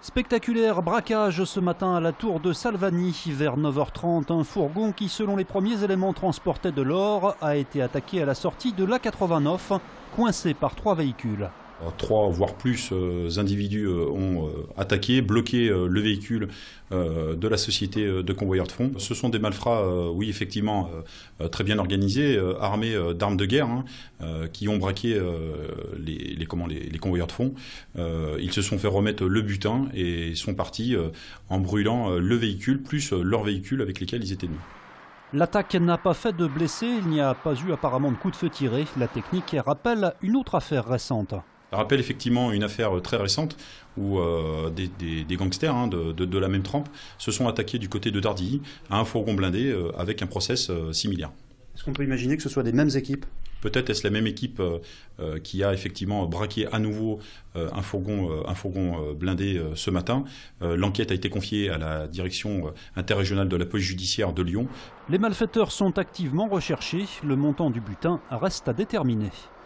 Spectaculaire braquage ce matin à la tour de Salvani. Vers 9h30, un fourgon qui, selon les premiers éléments, transportait de l'or a été attaqué à la sortie de l'A89, coincé par trois véhicules trois voire plus euh, individus euh, ont euh, attaqué, bloqué le véhicule de la société de convoyeurs de fonds. Ce sont des malfrats, oui effectivement, très bien organisés, armés d'armes de guerre, hein, qui ont braqué les, convoyeurs de fonds. Ils se sont fait remettre le butin et sont partis en brûlant le véhicule plus leur véhicule avec lesquels ils étaient venus. L'attaque n'a pas fait de blessés, il n'y a pas eu apparemment de coups de feu tirés. La technique rappelle une autre affaire récente rappelle effectivement une affaire euh, très récente où euh, des, gangsters hein, de, la même trempe se sont attaqués du côté de Dardilly à un fourgon blindé euh, avec un process similaire. Est-ce qu'on peut imaginer que ce soit des mêmes équipes Peut-être est-ce la même équipe qui a effectivement braqué à nouveau un fourgon, un fourgon blindé ce matin. L'enquête a été confiée à la direction interrégionale de la police judiciaire de Lyon. Les malfaiteurs sont activement recherchés. Le montant du butin reste à déterminer.